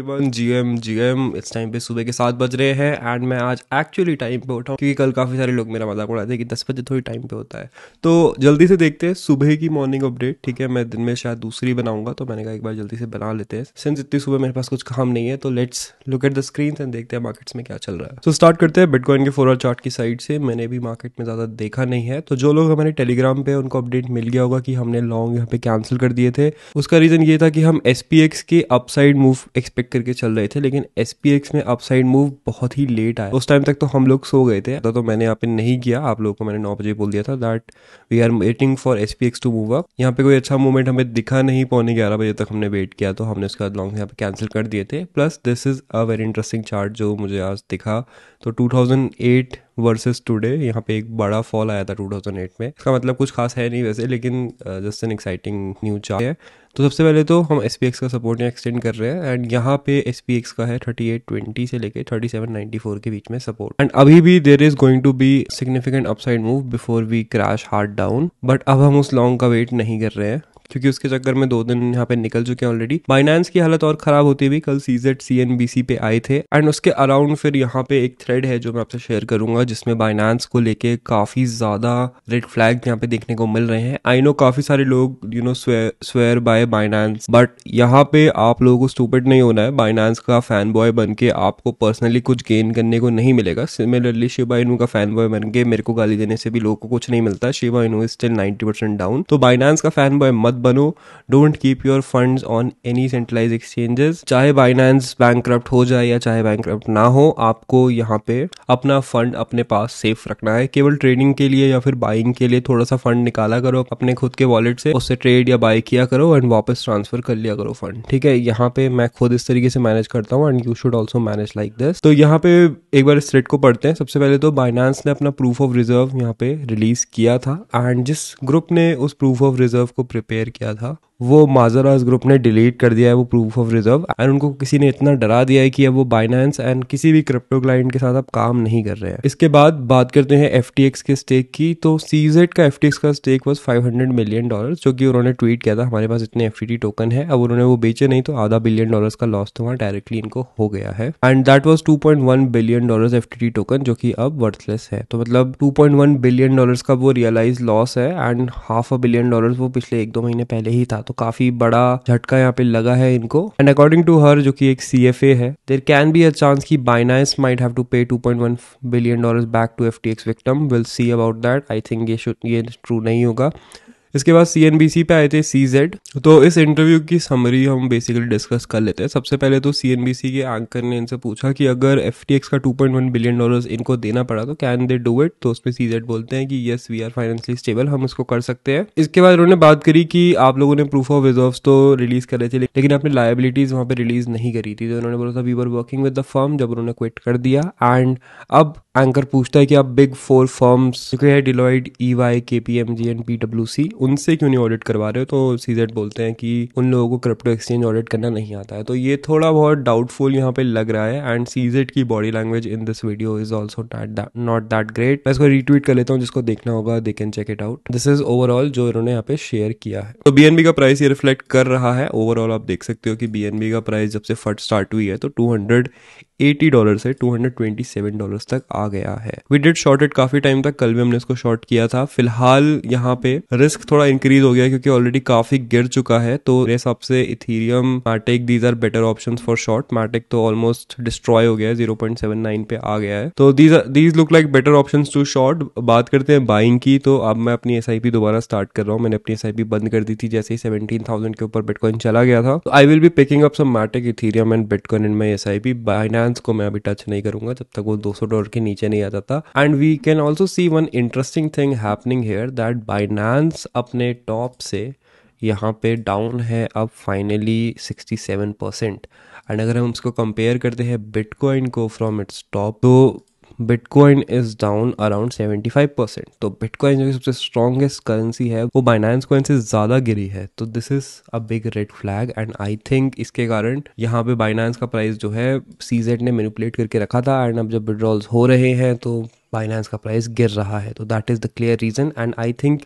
everyone GM GM इस time पे सुबह के सात बज रहे हैं एंड मैं आज एक्चुअली टाइम पे उठाऊँ क्योंकि कल काफ़ी सारे लोग मेरा मजाक उड़ाते हैं कि दस बजे थोड़ी टाइम पे होता है तो जल्दी से देखते हैं सुबह की मॉर्निंग अपडेट ठीक है मैं दिन में शायद दूसरी बनाऊंगा तो मैंने कहा एक बार जल्दी से बना लेते हैं सिंस इतनी सुबह मेरे पास कुछ काम नहीं है तो let's look at the screen and देखते हैं मार्केट्स में क्या चल रहा है तो so, स्टार्ट करते हैं बिटकॉइन के फोर चार्ट की साइड से मैंने भी मार्केट में ज़्यादा देखा नहीं है तो जो लोग हमारे टेलीग्राम पे उनको अपडेट मिल गया होगा कि हमने लॉन्ग यहाँ पे कैंसिल कर दिए थे उसका रीज़न ये था कि हम एस के अपसाइड मूव एक्सपेक्ट करके चल रहे थे लेकिन एस में अपसाइड मूव बहुत ही लेट आया उस टाइम तक तो हम लोग सो गए थे तो, तो मैंने यहाँ पे नहीं किया आप लोगों को मैंने नौ बजे बोल दिया था that we are waiting for S P X to move up यहाँ पे कोई अच्छा मूवमेंट हमें दिखा नहीं पौने ग्यारह बजे तक हमने वेट किया तो हमने उसका लॉन्ग यहाँ पे कैंसिल कर दिए थे plus this is a very interesting chart जो मुझे आज दिखा तो 2008 वर्सेस टुडे यहाँ पे एक बड़ा फॉल आया था 2008 में इसका मतलब कुछ खास है नहीं वैसे लेकिन जस्ट एन एक्साइटिंग न्यूज चाहिए है तो सबसे पहले तो हम एस का सपोर्ट यहाँ एक्सटेंड कर रहे हैं एंड यहाँ पे एस का है 3820 से लेके 3794 के बीच में सपोर्ट एंड अभी भी there is going to be significant upside move before we crash hard down but अब हम उस लॉन्ग का वेट नहीं कर रहे हैं क्योंकि उसके चक्कर में दो दिन यहाँ पे निकल चुके हैं ऑलरेडी बाइनेंस की हालत और खराब होती हुई कल सीजेट सी पे आए थे एंड उसके अराउंड फिर यहाँ पे एक थ्रेड है जो मैं आपसे शेयर करूंगा जिसमें बाइनांस को लेके काफी ज्यादा रेड फ्लैग यहाँ पे देखने को मिल रहे हैं आई नो काफी सारे लोग you know swear by Binance but यहाँ पे आप लोगों को स्टूपेट नहीं होना है बाइनेंस का फैन बॉय बन के आपको पर्सनली कुछ गेन करने को नहीं मिलेगा सिमिलरली शिव इनू का फैन बॉय बन के मेरे को गाली देने से भी लोगों को कुछ नहीं मिलता Shiba Inu is still ninety down तो बाइनेंस का फैन बॉय मत बनो don't keep your funds on any centralize exchanges चाहे बाइनेंस बैंक हो जाए या चाहे बैंक ना हो आपको यहाँ पे अपना फंड अपने पास सेफ रखना है केवल ट्रेडिंग के लिए या फिर बाइंग के लिए थोड़ा सा फंड निकाला करो अपने खुद के वॉलेट से उससे ट्रेड या बाई किया करो एंड वापस ट्रांसफर कर लिया करो फंड ठीक है यहाँ पे मैं खुद इस तरीके से मैनेज करता हूँ and you should also manage like this तो यहाँ पे एक बार स्ट्रेट को पढ़ते हैं सबसे पहले तो बाइनांस ने अपना प्रूफ ऑफ रिजर्व यहाँ पे रिलीज किया था एंड जिस ग्रुप ने उस प्रूफ ऑफ रिजर्व को प्रिपेयर किया था वो माजराज ग्रुप ने डिलीट कर दिया है वो प्रूफ ऑफ रिजर्व एंड उनको किसी ने इतना डरा दिया है कि अब वो बाइनेंस एंड किसी भी क्रिप्टो क्लाइंट के साथ अब काम नहीं कर रहे हैं इसके बाद बात करते हैं एफ के स्टेक की तो सीजेड का एफ का stake was five hundred million dollar जो कि उन्होंने ट्वीट किया था हमारे पास इतने एफ टोकन है अब उन्होंने वो बेचे नहीं तो आधा बिलियन डॉलर का लॉस तो वहाँ डायरेक्टली इनको हो गया है and that was two billion dollar F token जो कि अब वर्थलेस है तो मतलब टू बिलियन डॉलर का वो रियलाइज लॉस है and half a billion dollar वो पिछले एक दो महीने पहले ही था तो काफी बड़ा झटका यहाँ पे लगा है इनको एंड अकॉर्डिंग टू हर जो कि एक सी एफ ए है there can be a chance की Binance might have to pay billion dollar back to F T X victim will see about that I think ये ये ट्रू नहीं होगा इसके बाद सी एन बी सी पे आए थे सी जेड तो इस इंटरव्यू की समरी हम बेसिकली डिस्कस कर लेते हैं सबसे पहले तो सी एन बी सी के एंकर ने इनसे पूछा कि अगर एफ टी एक्स का two point one billion dollar इनको देना पड़ा तो कैन दे डू इट तो उसमें सी जेड बोलते हैं कि yes we are financially stable हम इसको कर सकते हैं इसके बाद उन्होंने बात करी कि आप लोगों ने प्रूफ ऑफ रिजर्व तो रिलीज करे थे लेकिन अपनी लाइबिलिटीज वहाँ पर रिलीज नहीं करी थी तो उन्होंने बोला था we were working with the firm जब उन्होंने क्विट कर दिया एंड अब एंकर पूछता है कि आप big four firms Deloitte E Y K P M G and P W C उनसे क्यों नहीं ऑडिट करवा रहे हो तो सी बोलते हैं कि उन लोगों को क्रिप्टो एक्सचेंज ऑडिट करना नहीं आता है तो ये थोड़ा बहुत डाउटफुल यहाँ पे लग रहा है एंड सी की body language in this video is also not that great मैं इसको रिट्वीट कर लेता हूँ जिसको देखना होगा they can check it out this is overall जो इन्होंने यहाँ पे शेयर किया है तो बीएनबी का प्राइस ये रिफ्लेक्ट कर रहा है ओवरऑल आप देख सकते हो कि बीएनबी का प्राइस जब से फट स्टार्ट हुई है तो टू 80 डॉलर से 227 डॉलर्स तक आ गया है वी डिड शॉर्ट इट काफी टाइम तक कल भी हमने इसको शॉर्ट किया था फिलहाल यहाँ पे रिस्क थोड़ा इंक्रीज हो गया क्योंकि ऑलरेडी काफी गिर चुका है तो मेरे हिसाब से Ethereum Matic these are better option for short Matic तो ऑलमोस्ट डिस्ट्रॉय हो गया है जीरो पे आ गया है तो these these look like better option to short बात करते हैं बाइंग की तो अब मैं अपनी एस दोबारा स्टार्ट कर रहा हूँ मैंने अपनी एस बंद कर दी थी जैसे ही सेवेंटीन थाउजेंड के ऊपर बिटकॉइन चला गया था I will be picking up some Matic Ethereum and Bitcoin in my S I P Binance brands को मैं अभी टच नहीं करूंगा जब तक वो 200 डॉलर के नीचे नहीं आ जाता and we can also see one interesting thing happening here that Binance अपने टॉप से यहाँ पे डाउन है अब फाइनली 67 परसेंट एंड अगर हम उसको कंपेयर करते हैं बिटकॉइन को फ्रॉम इट्स टॉप तो Bitcoin is down around 75 percent तो बिटकॉइन जो सबसे स्ट्रॉन्गेस्ट करेंसी है वो बाइनांस कॉइन से ज़्यादा गिरी है तो this is a big red flag and I think इसके कारण यहाँ पे बाइनांस का प्राइस जो है सीजेड ने मेनिपुलेट करके रखा था एंड अब जब विड्रॉल्स हो रहे हैं तो बाइनांस का प्राइस गिर रहा है तो that is the clear reason and I think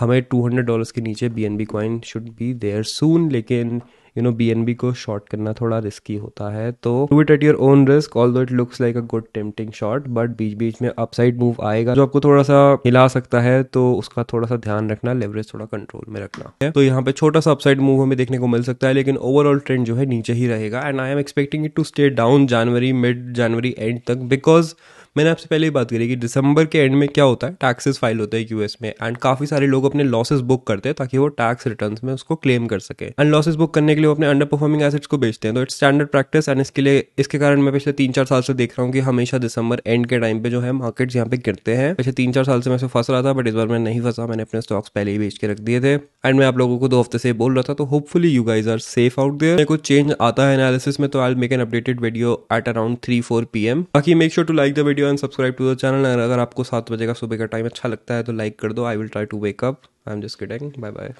हमें टू हंड्रेड डॉलर्स के नीचे B N B coin should be there soon लेकिन यू नो बी को शॉर्ट करना थोड़ा रिस्की होता है तो do it at your own risk although it looks like a good tempting short but बीच बीच में अपसाइड मूव आएगा जो आपको थोड़ा सा हिला सकता है तो उसका थोड़ा सा ध्यान रखना लेवरेज थोड़ा कंट्रोल में रखना तो यहाँ पे छोटा सा अपसाइड मूव हमें देखने को मिल सकता है लेकिन ओवरऑल ट्रेंड जो है नीचे ही रहेगा and I am expecting it to stay down January mid January end तक बिकॉज मैंने आपसे पहले ही बात करी कि दिसंबर के एंड में क्या होता है टैक्सेस फाइल होते हैं यूएस में एंड काफी सारे लोग अपने लॉसेस बुक करते हैं ताकि वो टैक्स रिटर्न में उसको क्लेम कर सके एंड लॉसेस बुक करने के लिए अपने अंडर परफॉर्मिंग एसेट्स को बेचते हैं तो इट्स स्टैंडर्ड प्रैक्टिस एंड इसके लिए इसके कारण मैं पिछले तीन चार साल से देख रहा हूँ कि हमेशा दिसंबर एंड के टाइम पे जो है मार्केट्स यहाँ पे गिरते हैं पिछले तीन चार साल से मैं फंस रहा था बट इस बार मैं नहीं फंसा मैंने अपने स्टॉक्स पहले ही बेच के रख दिए थे एंड मैं आप लोगों को दो हफ्ते से बोल रहा था तो hopefully you guys are safe out there को चेंज आता है एनालिसिस में तो I make an updated video at around three four P M बाकी make sure to like the video video and subscribe to the channel अगर आपको सात बजे का सुबह का टाइम अच्छा लगता है तो लाइक कर दो I will try to wake up I am just getting bye bye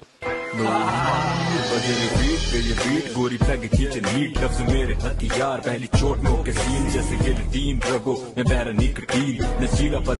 गोरी पैग नीट लफ्ज मेरे हथियार पहली चोट नो के सीन जैसे रगो मैं बैरा